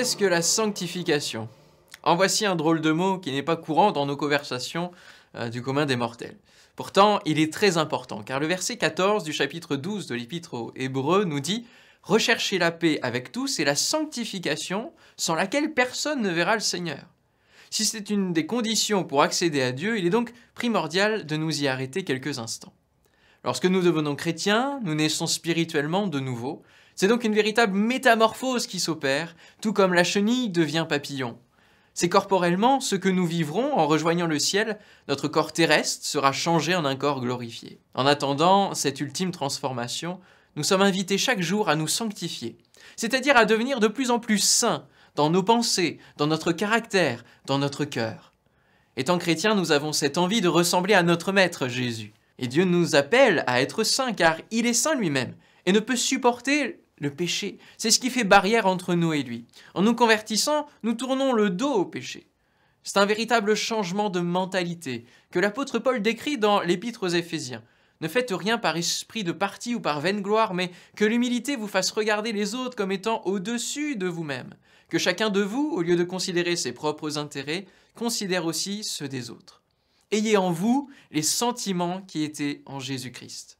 Qu'est-ce que la sanctification En voici un drôle de mot qui n'est pas courant dans nos conversations euh, du commun des mortels. Pourtant, il est très important, car le verset 14 du chapitre 12 de l'Épître aux Hébreux nous dit Recherchez la paix avec tous et la sanctification sans laquelle personne ne verra le Seigneur. Si c'est une des conditions pour accéder à Dieu, il est donc primordial de nous y arrêter quelques instants. Lorsque nous devenons chrétiens, nous naissons spirituellement de nouveau, c'est donc une véritable métamorphose qui s'opère, tout comme la chenille devient papillon. C'est corporellement ce que nous vivrons en rejoignant le ciel, notre corps terrestre sera changé en un corps glorifié. En attendant cette ultime transformation, nous sommes invités chaque jour à nous sanctifier, c'est-à-dire à devenir de plus en plus saints dans nos pensées, dans notre caractère, dans notre cœur. Étant chrétiens, nous avons cette envie de ressembler à notre Maître Jésus. Et Dieu nous appelle à être saints car il est saint lui-même et ne peut supporter le péché. C'est ce qui fait barrière entre nous et lui. En nous convertissant, nous tournons le dos au péché. C'est un véritable changement de mentalité que l'apôtre Paul décrit dans l'Épître aux Éphésiens. Ne faites rien par esprit de parti ou par vaine gloire, mais que l'humilité vous fasse regarder les autres comme étant au-dessus de vous-même. Que chacun de vous, au lieu de considérer ses propres intérêts, considère aussi ceux des autres. Ayez en vous les sentiments qui étaient en Jésus-Christ.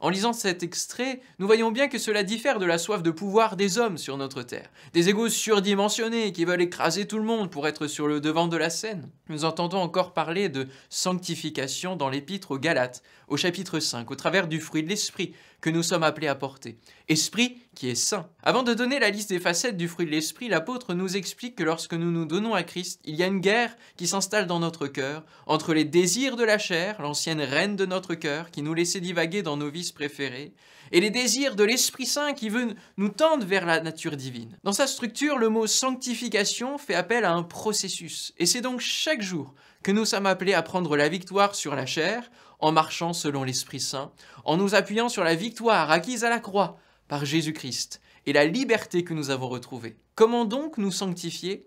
En lisant cet extrait, nous voyons bien que cela diffère de la soif de pouvoir des hommes sur notre terre, des égaux surdimensionnés qui veulent écraser tout le monde pour être sur le devant de la scène. Nous entendons encore parler de sanctification dans l'épître aux Galates, au chapitre 5, au travers du fruit de l'esprit, que nous sommes appelés à porter. Esprit qui est saint. Avant de donner la liste des facettes du fruit de l'esprit, l'apôtre nous explique que lorsque nous nous donnons à Christ, il y a une guerre qui s'installe dans notre cœur, entre les désirs de la chair, l'ancienne reine de notre cœur, qui nous laissait divaguer dans nos vices préférés, et les désirs de l'Esprit Saint qui veut nous tendre vers la nature divine. Dans sa structure, le mot sanctification fait appel à un processus, et c'est donc chaque jour que nous sommes appelés à prendre la victoire sur la chair en marchant selon l'Esprit Saint, en nous appuyant sur la victoire acquise à la croix par Jésus-Christ et la liberté que nous avons retrouvée. Comment donc nous sanctifier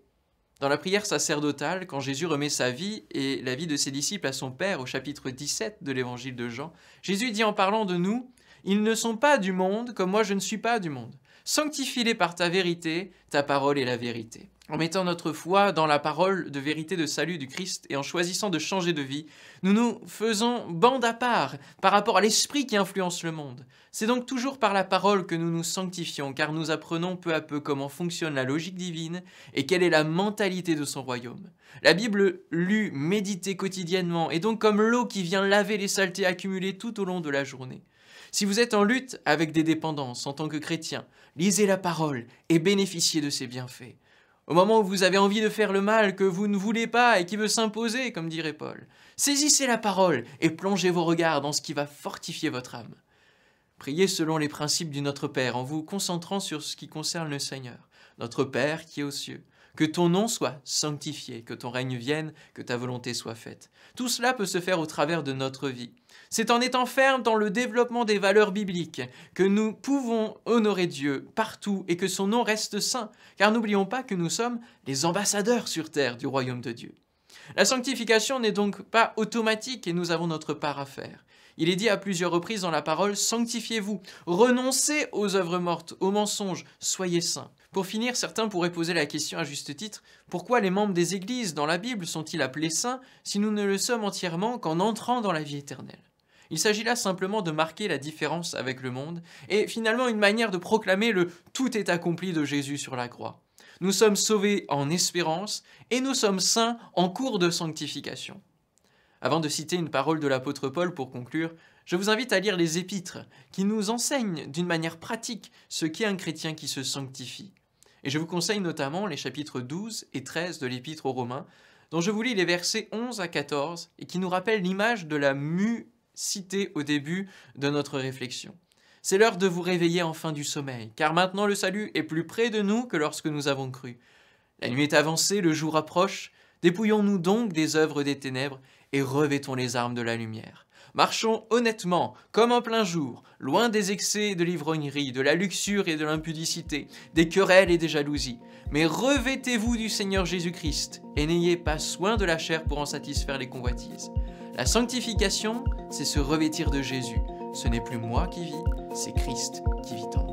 Dans la prière sacerdotale, quand Jésus remet sa vie et la vie de ses disciples à son Père au chapitre 17 de l'évangile de Jean, Jésus dit en parlant de nous, Ils ne sont pas du monde comme moi je ne suis pas du monde. Sanctifie-les par ta vérité, ta parole est la vérité. En mettant notre foi dans la parole de vérité de salut du Christ et en choisissant de changer de vie, nous nous faisons bande à part par rapport à l'esprit qui influence le monde. C'est donc toujours par la parole que nous nous sanctifions car nous apprenons peu à peu comment fonctionne la logique divine et quelle est la mentalité de son royaume. La Bible lue, méditée quotidiennement est donc comme l'eau qui vient laver les saletés accumulées tout au long de la journée. Si vous êtes en lutte avec des dépendances en tant que chrétien, lisez la parole et bénéficiez de ses bienfaits. Au moment où vous avez envie de faire le mal que vous ne voulez pas et qui veut s'imposer, comme dirait Paul, saisissez la parole et plongez vos regards dans ce qui va fortifier votre âme. Priez selon les principes du Notre Père en vous concentrant sur ce qui concerne le Seigneur, notre Père qui est aux cieux. Que ton nom soit sanctifié, que ton règne vienne, que ta volonté soit faite. Tout cela peut se faire au travers de notre vie. C'est en étant ferme dans le développement des valeurs bibliques que nous pouvons honorer Dieu partout et que son nom reste saint, car n'oublions pas que nous sommes les ambassadeurs sur terre du royaume de Dieu. La sanctification n'est donc pas automatique et nous avons notre part à faire. Il est dit à plusieurs reprises dans la parole Sanctifiez-vous, renoncez aux œuvres mortes, aux mensonges, soyez saints. Pour finir, certains pourraient poser la question à juste titre pourquoi les membres des églises dans la Bible sont-ils appelés saints si nous ne le sommes entièrement qu'en entrant dans la vie éternelle il s'agit là simplement de marquer la différence avec le monde, et finalement une manière de proclamer le tout est accompli de Jésus sur la croix. Nous sommes sauvés en espérance, et nous sommes saints en cours de sanctification. Avant de citer une parole de l'apôtre Paul pour conclure, je vous invite à lire les Épîtres, qui nous enseignent d'une manière pratique ce qu'est un chrétien qui se sanctifie. Et je vous conseille notamment les chapitres 12 et 13 de l'Épître aux Romains, dont je vous lis les versets 11 à 14, et qui nous rappellent l'image de la mue cité au début de notre réflexion. C'est l'heure de vous réveiller enfin du sommeil, car maintenant le salut est plus près de nous que lorsque nous avons cru. La nuit est avancée, le jour approche, dépouillons-nous donc des œuvres des ténèbres et revêtons les armes de la lumière. Marchons honnêtement, comme en plein jour, loin des excès de l'ivrognerie, de la luxure et de l'impudicité, des querelles et des jalousies. Mais revêtez-vous du Seigneur Jésus-Christ et n'ayez pas soin de la chair pour en satisfaire les convoitises. La sanctification c'est se revêtir de Jésus. Ce n'est plus moi qui vis, c'est Christ qui vit en moi.